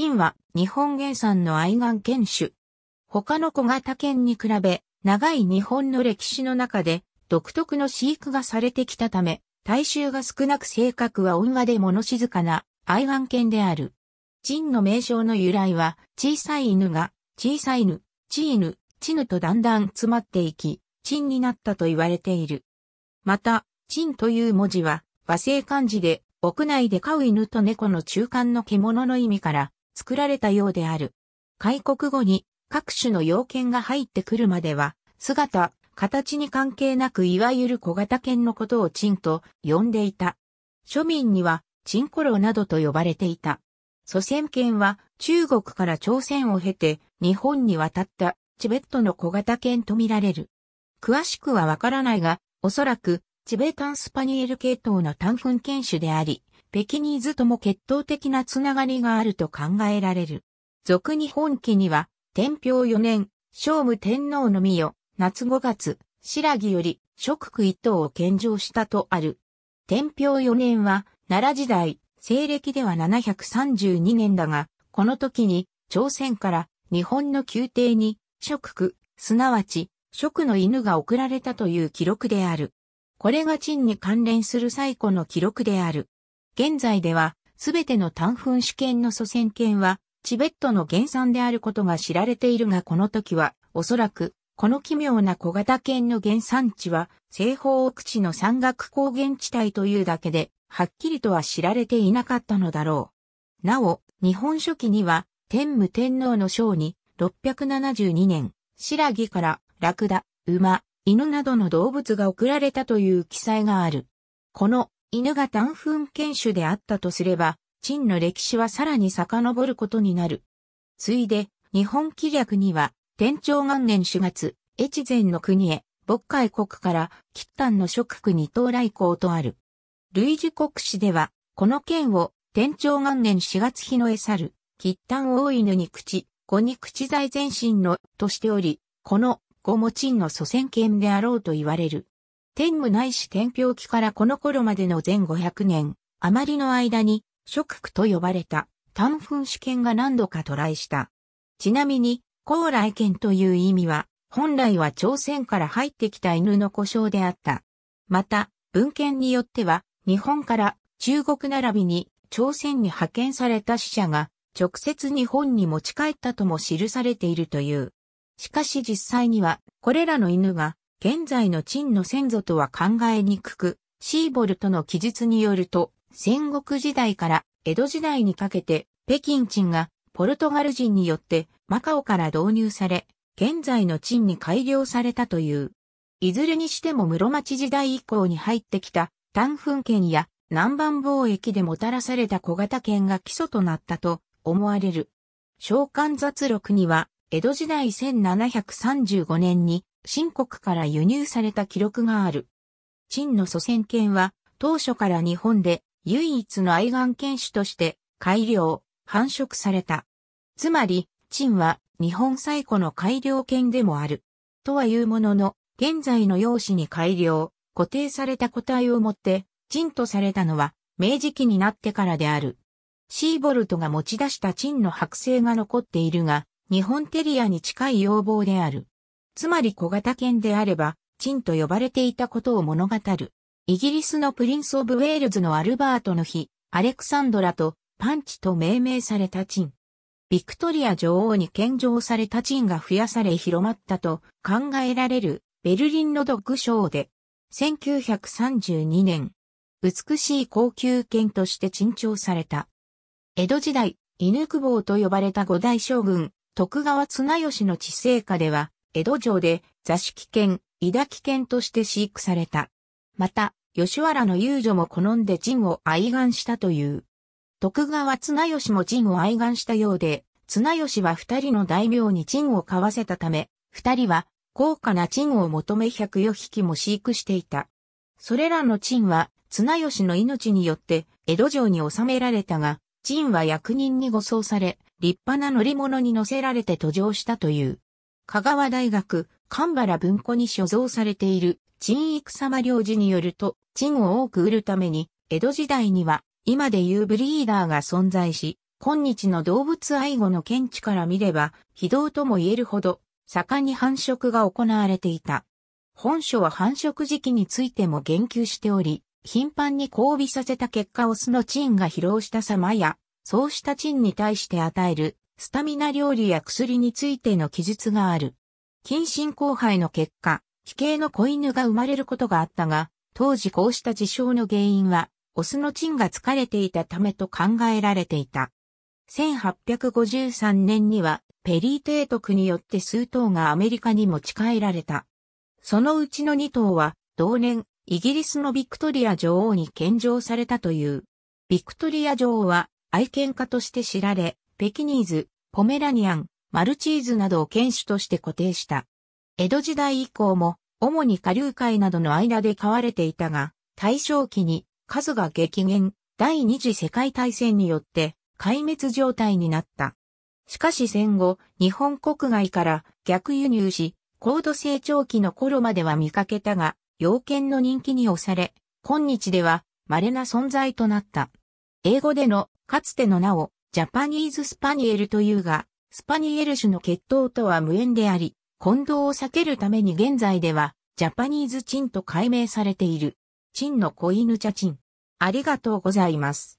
ンは日本原産の愛玩犬種。他の小型犬に比べ、長い日本の歴史の中で独特の飼育がされてきたため、大衆が少なく性格は温和で物静かな愛玩犬である。陳の名称の由来は、小さい犬が、小さい犬、チーヌ、チヌとだんだん詰まっていき、ンになったと言われている。また、チンという文字は、和製漢字で、屋内で飼う犬と猫の中間の獣の意味から、作られたようである。開国後に各種の要件が入ってくるまでは、姿、形に関係なくいわゆる小型犬のことをチンと呼んでいた。庶民にはチンコロなどと呼ばれていた。祖先犬は中国から朝鮮を経て日本に渡ったチベットの小型犬とみられる。詳しくはわからないが、おそらくチベタンスパニエル系統の単粉犬種であり、ペキニーズとも血統的なつながりがあると考えられる。俗に本記には、天平四年、聖武天皇の御代、夏五月、白木より、諸区一等を献上したとある。天平四年は、奈良時代、西暦では732年だが、この時に、朝鮮から日本の宮廷に、諸区、すなわち、食の犬が送られたという記録である。これが陳に関連する最古の記録である。現在では、すべての単粉主権の祖先権は、チベットの原産であることが知られているがこの時は、おそらく、この奇妙な小型犬の原産地は、西方奥地の山岳高原地帯というだけで、はっきりとは知られていなかったのだろう。なお、日本書紀には、天武天皇の章に、672年、白木から、ラクダ、馬、犬などの動物が送られたという記載がある。この犬が単粉犬種であったとすれば、陳の歴史はさらに遡ることになる。ついで、日本紀略には、天長元年4月、越前の国へ、渤海国から、吉丹の諸国に到来港とある。類似国史では、この県を、天長元年4月日の餌猿、る、吉丹大犬に口、五に口在前身の、としており、この、五も陳の祖先県であろうと言われる。天武内史天平期からこの頃までの前500年、余りの間に、諸国と呼ばれた、単墳主験が何度か渡来した。ちなみに、高来県という意味は、本来は朝鮮から入ってきた犬の故障であった。また、文献によっては、日本から中国並びに朝鮮に派遣された死者が、直接日本に持ち帰ったとも記されているという。しかし実際には、これらの犬が現在の陳の先祖とは考えにくく、シーボルトの記述によると、戦国時代から江戸時代にかけて、北京陳がポルトガル人によってマカオから導入され、現在の陳に改良されたという。いずれにしても室町時代以降に入ってきた丹墳圏や南蛮貿易でもたらされた小型圏が基礎となったと思われる。召喚雑録には、江戸時代1735年に新国から輸入された記録がある。陳の祖先犬は当初から日本で唯一の愛玩犬種として改良、繁殖された。つまり、陳は日本最古の改良犬でもある。とはいうものの、現在の用紙に改良、固定された個体をもって、陳とされたのは、明治期になってからである。シーボルトが持ち出した陳の剥製が残っているが、日本テリアに近い要望である。つまり小型犬であれば、チンと呼ばれていたことを物語る。イギリスのプリンス・オブ・ウェールズのアルバートの日、アレクサンドラとパンチと命名されたチン。ビクトリア女王に献上されたチンが増やされ広まったと考えられるベルリンのドッグショーで、1932年、美しい高級犬として珍重された。江戸時代、犬久保と呼ばれた五代将軍、徳川綱吉の治世下では、江戸城で座敷犬、伊田犬として飼育された。また、吉原の遊女も好んで陣を愛願したという。徳川綱吉も陣を愛願したようで、綱吉は二人の大名に陣を買わせたため、二人は高価な陣を求め104匹も飼育していた。それらの陣は、綱吉の命によって江戸城に収められたが、陣は役人に護送され、立派な乗り物に乗せられて途上したという。香川大学、神原文庫に所蔵されている、陳育様領事によると、陳を多く売るために、江戸時代には、今でいうブリーダーが存在し、今日の動物愛護の見地から見れば、非道とも言えるほど、盛んに繁殖が行われていた。本書は繁殖時期についても言及しており、頻繁に交尾させた結果オスのチンが疲労した様や、そうしたチンに対して与えるスタミナ料理や薬についての記述がある。近親交配の結果、奇形の子犬が生まれることがあったが、当時こうした事象の原因は、オスの狆が疲れていたためと考えられていた。1853年には、ペリー提督によって数頭がアメリカに持ち帰られた。そのうちの2頭は、同年、イギリスのビクトリア女王に献上されたという。ビクトリア女王は愛犬家として知られ、ペキニーズ、ポメラニアン、マルチーズなどを犬種として固定した。江戸時代以降も、主に下流界などの間で飼われていたが、大正期に数が激減、第二次世界大戦によって壊滅状態になった。しかし戦後、日本国外から逆輸入し、高度成長期の頃までは見かけたが、要件の人気に押され、今日では稀な存在となった。英語でのかつての名をジャパニーズスパニエルというが、スパニエル種の血統とは無縁であり、混同を避けるために現在では、ジャパニーズチンと改名されている。チンの子犬茶チン。ありがとうございます。